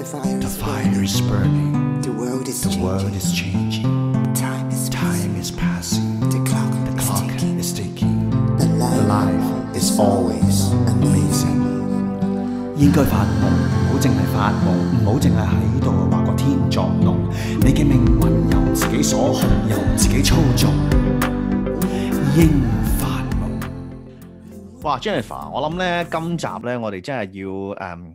The fire, the fire is, burning. burning. The world is the changing. World is changing. Time is time is passing. The clock, the is, clock ticking. is ticking. The life, the life is always amazing. 應該發夢，唔好淨係發夢，唔好淨係喺度話個天作弄。你嘅命運由自己所控，由自己操縱。應發夢。哇，Jennifer，我諗咧今集咧，我哋真係要誒。Um,